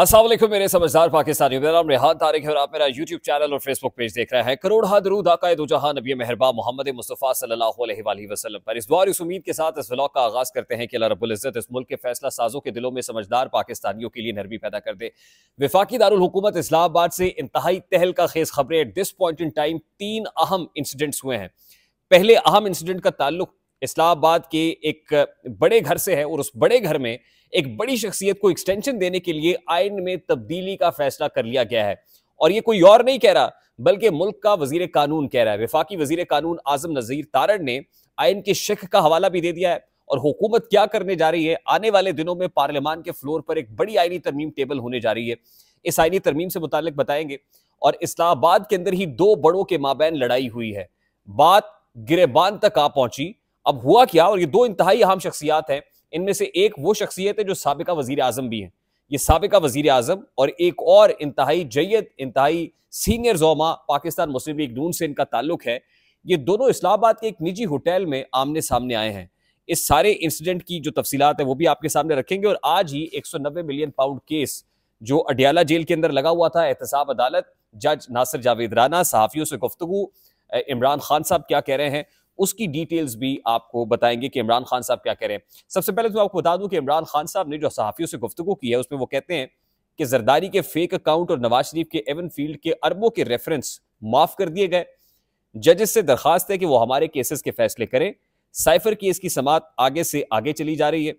असलम मेरे समझदार पाकिस्तानी मेरा नाम रेहान तारिक है और आप मेरा यूट्यूब चैनल और फेसबुक पेज देख रहे हैं करोड़ हादरूद दो जहां नबी मेहरबा मोहम्मद मुस्तफ़ा सल्लल्लाहु अलैहि वसल्लम पर इस द्वार इस उम्मीद के साथ इस व्लॉग का आगाज करते हैं कि अला रबुल्ज़त इस मुल्क के फैसला साजों के दिलों में समझदार पाकिस्तानियों के लिए नरमी पैदा कर दे विफाकी दारकूमत इस्लाहाबाद से इंतहाई तहल का खेज खबरें at this point in time तीन अहम इंसिडेंट्स हुए हैं पहले अहम इंसिडेंट का ताल्लुक इस्लामाबाद के एक बड़े घर से है और उस बड़े घर में एक बड़ी शख्सियत को एक्सटेंशन देने के लिए आयन में तब्दीली का फैसला कर लिया गया है और ये कोई और नहीं कह रहा बल्कि मुल्क का वजीर कानून कह रहा है विफाकी वजीर कानून आजम नजीर तारण ने आयन के शक का हवाला भी दे दिया है और हुकूमत क्या करने जा रही है आने वाले दिनों में पार्लियामान के फ्लोर पर एक बड़ी आइनी तरमीम टेबल होने जा रही है इस आइनी तरमीम से मुतक बताएंगे और इस्लामाबाद के अंदर ही दो बड़ों के माबेन लड़ाई हुई है बात गिरेबान तक आ पहुंची अब हुआ क्या और ये दो इंतहाई अहम शख्सियात हैं इनमें से एक वो शख्सियत है जो सबका वजीर आजम भी हैं ये सबका वजीर आजम और एक और इंतहाई जैत इंतहाई सीनियर जोमा पाकिस्तान मुस्लिम लीग नून से इनका ताल्लुक है ये दोनों इस्लामाबाद के एक निजी होटल में आमने सामने आए हैं इस सारे इंसिडेंट की जो तफसीत है वो भी आपके सामने रखेंगे और आज ही एक सौ नब्बे मिलियन पाउंड केस जो अडियाला जेल के अंदर लगा हुआ था एहतसाब अदालत जज नासिर जावेद राना सहाफ़ियों से गुफ्तु इमरान खान साहब क्या कह रहे हैं उसकी डिटेल्स भी आपको बताएंगे कि इमरान खान साहब क्या कह रहे हैं सबसे पहले तो आपको बता दूं कि इमरान खान साहब ने जो सहाफ़ियों से गुफ्तु की है उसमें वो कहते हैं कि जरदारी के फेक अकाउंट और नवाज शरीफ के एवन फील्ड के अरबों के रेफरेंस माफ कर दिए गए जजेस से दरखास्त है कि वो हमारे केसेस के फैसले करें साइफर केस की समात आगे से आगे चली जा रही है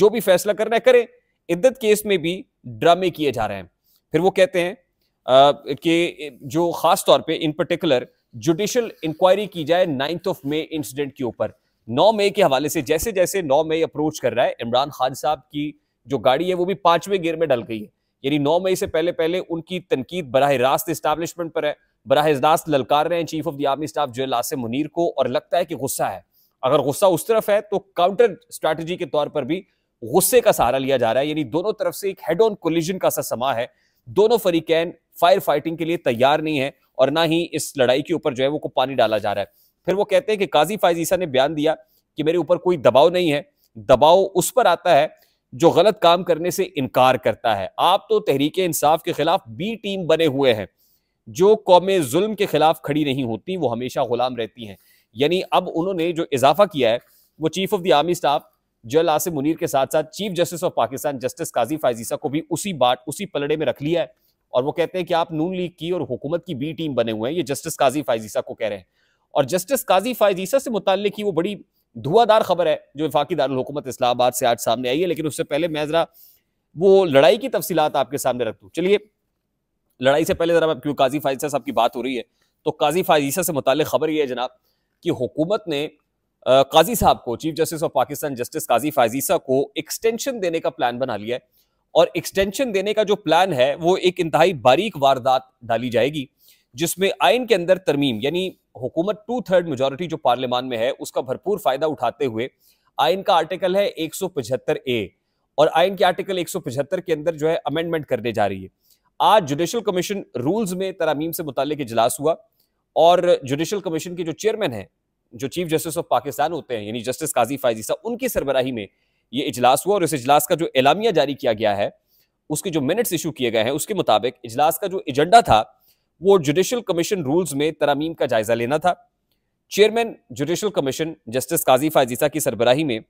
जो भी फैसला करना है करें इद्दत केस में भी ड्रामे किए जा रहे हैं फिर वो कहते हैं कि जो खास तौर पे इन पर्टिकुलर जुडिशियल इंक्वायरी की जाए नाइन्थ ऑफ मे इंसिडेंट के ऊपर नौ मई के हवाले से जैसे जैसे नौ मई अप्रोच कर रहा है इमरान खान साहब की जो गाड़ी है वो भी पांचवें गियर में डल गई है यानी नौ मई से पहले पहले उनकी तनकीद बरह रास्त इस्टेब्लिशमेंट पर है बरह रास्त ललकार रहे हैं chief of the army staff जो आसिम मुनीर को और लगता है कि गुस्सा है अगर गुस्सा उस तरफ है तो काउंटर स्ट्रैटेजी के तौर पर भी गुस्से का सहारा लिया जा रहा है यानी दोनों तरफ से एक हेड ऑन कोलिजन का सा समा है दोनों फरीकैन फायर फाइटिंग के लिए तैयार नहीं है और ना ही इस लड़ाई के ऊपर जो है वो को पानी डाला जा रहा है फिर वो कहते हैं कि काजी फायज ईसा ने बयान दिया कि मेरे ऊपर कोई दबाव नहीं है दबाव उस पर आता है जो गलत काम करने से इनकार करता है आप तो तहरीक इंसाफ के खिलाफ बी टीम बने हुए हैं जो कौम जुल्म के खिलाफ खड़ी नहीं होती वो हमेशा गुलाम रहती हैं यानी अब उन्होंने जो इजाफा किया है वो chief of the army staff जल आसिम मुनीर के साथ साथ chief justice of Pakistan justice काजी फायजीसा को भी उसी बात उसी पलड़े में रख लिया है और वो कहते हैं कि आप नून लीग की और हुकूमत की बी टीम बने हुए हैं ये जस्टिस काजी फायजीसा को कह रहे हैं और जस्टिस काजी फायजीसा से मुतल की वो बड़ी धुआदार खबर है जो वफाकी दारकूमत इस्लामाबाद से आज सामने आई है लेकिन उससे पहले मैं जरा वो लड़ाई की तफसीत आपके सामने रख दूँ चलिए लड़ाई से पहले जरा क्यों काजी फायजीसा साहब की बात हो रही है तो काजी फायजीसा से मुतल खबर ये है जनाब कि हुकूमत ने काजी साहब को chief justice of Pakistan justice काजी फायजीसा को एक्सटेंशन देने का प्लान बना लिया है और एक्सटेंशन देने का जो प्लान है वो एक इंतहाई बारीक वारदात डाली जाएगी जिसमें आइन के अंदर तरमीम यानी हुकूमत टू थर्ड मेजोरिटी जो पार्लियामान में है उसका भरपूर फायदा उठाते हुए आइन का आर्टिकल है 175 ए और आइन के आर्टिकल 175 के अंदर जो है अमेंडमेंट करने जा रही है आज जुडिशल कमीशन रूल्स में तरामीम से मुतल इजलास हुआ और जुडिशल कमीशन के जो चेयरमैन है जो चीफ जस्टिस ऑफ पाकिस्तान होते हैं यानी जस्टिस काजी फायजी साहब उनकी सरबराही में ये इजलास हुआ और इस इजलास का जो एलामिया जारी किया गया है उसके जो मिनट्स इशू किए गए हैं उसके मुताबिक इजलास का जो एजेंडा था वो जुडिशल कमीशन रूल्स में तरामीम का जायजा लेना था चेयरमैन जुडिशल कमीशन जस्टिस काजी फायजीसा की सरबराही में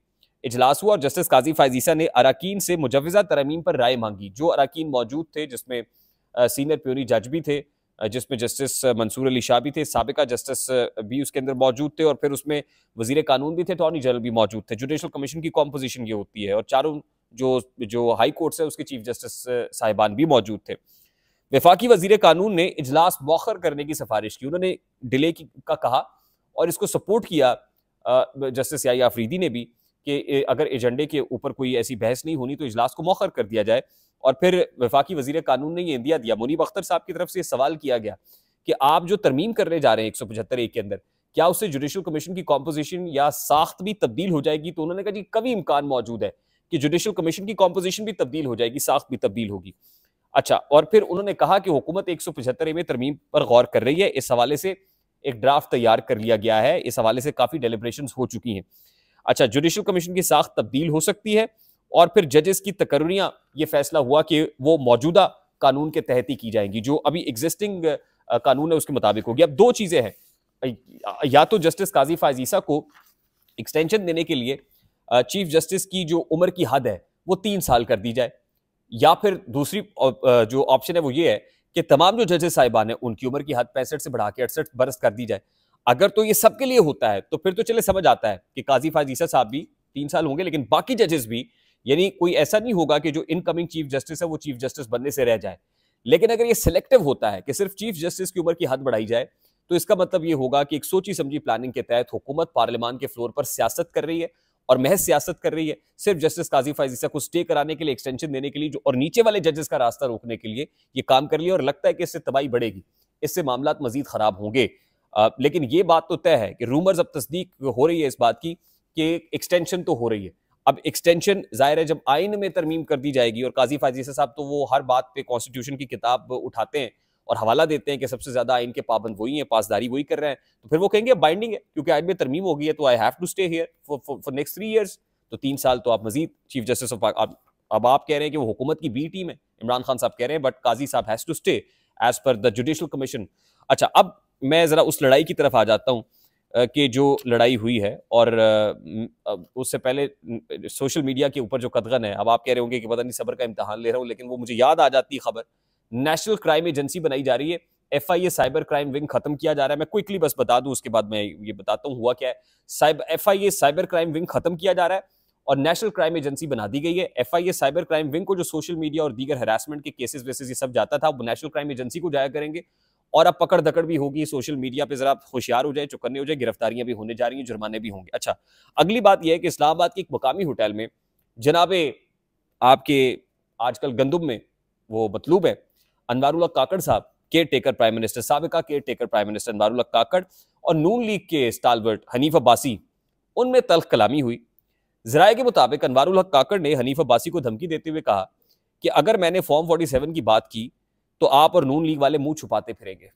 इजलास हुआ और जस्टिस काजी फायजीसा ने अरकान से मुजवजा तरामीम पर राय मांगी जो अरकान मौजूद थे जिसमें सीनियर प्योरी जज भी थे जिसमें जस्टिस मंसूर अली शाह भी थे सबका जस्टिस भी उसके अंदर मौजूद थे और फिर उसमें वजीर कानून भी थे अटॉर्नी जनरल भी मौजूद थे जुडिशल कमीशन की कॉम्पोजिशन ये होती है और चारों जो जो हाई कोर्ट है उसके चीफ जस्टिस साहिबान भी मौजूद थे वफाकी वजीर कानून ने इजलास मौखर करने की सिफारिश की उन्होंने डिले की का कहा और इसको सपोर्ट किया जस्टिस याफरीदी ने भी कि अगर एजेंडे के ऊपर कोई ऐसी बहस नहीं होनी तो इजलास को मौखर कर दिया जाए और फिर वफाकी वजीर कानून ने यह इंदिया दिया मुनीब अख्तर साहब की तरफ से सवाल किया गया कि आप जो तरमीम करने जा रहे हैं एक सौ पचहत्तर ए के अंदर क्या उससे जुडिशल कमीशन की कॉम्पोजिशन या साख्त भी तब्दील हो जाएगी तो उन्होंने कहा जी कभी इम्कान मौजूद है कि जुडिशल कमीशन की कॉम्पोजिशन भी तब्दील हो जाएगी साख्त भी तब्दील होगी अच्छा और फिर उन्होंने कहा कि हुकूमत एक सौ पचहत्तर ए में तरमीम पर गौर कर रही है इस हवाले से एक ड्राफ्ट तैयार कर लिया गया है इस हवाले से काफी डेलिब्रेशन हो चुकी हैं अच्छा जुडिशल कमीशन की साख तब्दील हो सकती है और फिर जजेस की तकरियां ये फैसला हुआ कि वो मौजूदा कानून के तहत ही की जाएंगी जो अभी एग्जिस्टिंग कानून है उसके मुताबिक होगी अब दो चीज़ें हैं या तो जस्टिस काजी फाजीसा को एक्सटेंशन देने के लिए चीफ जस्टिस की जो उम्र की हद है वो तीन साल कर दी जाए या फिर दूसरी जो ऑप्शन है वो ये है कि तमाम जो जजेस साहिबान हैं उनकी उम्र की हद पैंसठ से बढ़ा के अड़सठ बरस कर दी जाए अगर तो ये सबके लिए होता है तो फिर तो चले समझ आता है कि काजी फाजीसा साहब भी तीन साल होंगे लेकिन बाकी जजेस भी यानी कोई ऐसा नहीं होगा कि जो इनकमिंग चीफ जस्टिस है वो चीफ जस्टिस बनने से रह जाए लेकिन अगर ये सिलेक्टिव होता है कि सिर्फ चीफ जस्टिस की उम्र की हद बढ़ाई जाए तो इसका मतलब ये होगा कि एक सोची समझी प्लानिंग के तहत हुकूमत पार्लियामान के फ्लोर पर सियासत कर रही है और महज सियासत कर रही है सिर्फ जस्टिस काजी फाइजिसा को स्टे कराने के लिए एक्सटेंशन देने के लिए जो और नीचे वाले जजेस का रास्ता रोकने के लिए ये काम कर लिया और लगता है कि इससे तबाही बढ़ेगी इससे मामला मजीद खराब होंगे लेकिन ये बात तो तय है कि रूमर्स अब तस्दीक हो रही है इस बात की कि एक्सटेंशन तो हो रही है अब एक्सटेंशन जाहिर है जब आइन में तरमीम कर दी जाएगी और काजी फाजी साहब तो वो हर बात पे कॉन्स्टिट्यूशन की किताब उठाते हैं और हवाला देते हैं कि सबसे ज्यादा आइन के पाबंद वही हैं पासदारी वही कर रहे हैं तो फिर वो कहेंगे बाइंडिंग है क्योंकि आइन में तरमीम हो गई है तो I have to stay here for next three years तो तीन साल तो आप मजीद चीफ जस्टिस ऑफ अब आप कह रहे हैं कि वो हुकूमत की बी टीम है इमरान खान साहब कह रहे हैं but Qazi sahab has to stay as per the judicial commission अच्छा अब मैं ज़रा उस लड़ाई की तरफ आ जाता हूँ की जो लड़ाई हुई है और उससे पहले सोशल मीडिया के ऊपर जो कदगन है अब आप कह रहे होंगे कि पता नहीं सबर का इम्तहान ले रहा हूँ लेकिन वो मुझे याद आ जाती है खबर नेशनल क्राइम एजेंसी बनाई जा रही है F I A cyber crime wing खत्म किया जा रहा है मैं क्विकली बस बता दूं उसके बाद मैं ये बताता हूँ हुआ क्या है साइब F I A cyber crime wing खत्म किया जा रहा है और नेशनल क्राइम एजेंसी बना दी गई है F I A cyber crime wing को जो सोशल मीडिया और दीगर हरासमेंट के केसेस वेसेस ये सब जाता था वो नेशनल क्राइम एजेंसी को जाया करेंगे और अब पकड़ दकड़ भी होगी सोशल मीडिया पे जरा होशियार हो जाए चुकन्ने हो जाए गिरफ्तारियां भी होने जा रही हैं जुर्माने भी होंगे अच्छा अगली बात यह है कि इस्लामाबाद के एक मकामी होटल में जनाबे आपके आजकल गंदुम में वो मतलूब है अनवारुल्ला काकड़ साहब केयर टेकर प्राइम मिनिस्टर सबका caretaker prime minister Anwarulla Kakar और नून लीग के स्टालवर्ट हनीफ अब्बासी उनमें तलख कलामी हुई जराए के मुताबिक अनवारुल काकड़ ने हनीफ अब्बासी को धमकी देते हुए कहा कि अगर मैंने फॉर्म 47 की बात की तो आप और नून लीग वाले मुंह छुपाते फिरेंगे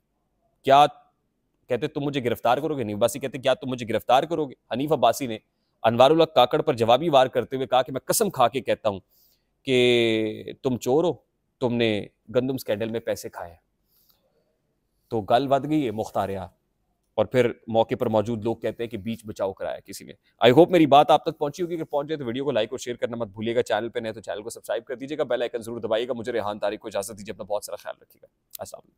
क्या कहते तुम मुझे गिरफ्तार करोगे निवासी कहते क्या तुम मुझे गिरफ्तार करोगे हनीफ अब्बासी ने अनवारुल्ला काकड़ पर जवाबी वार करते हुए कहा कि मैं कसम खा के कहता हूँ कि तुम चोर हो तुमने गंदम स्कैंडल में पैसे खाए तो गल बद गई है मुख्तारिया और फिर मौके पर मौजूद लोग कहते हैं कि बीच बचाव कराया किसी ने आई होप मेरी बात आप तक पहुंची होगी अगर पहुंच जाए तो वीडियो को लाइक और शेयर करना मत भूलिएगा चैनल पर नहीं तो चैनल को सब्सक्राइब कर दीजिएगा बेल आइकन जरूर दबाइएगा मुझे रेहान तारीख को इजाजत दीजिए अपना बहुत सारा ख्याल रखिएगा असल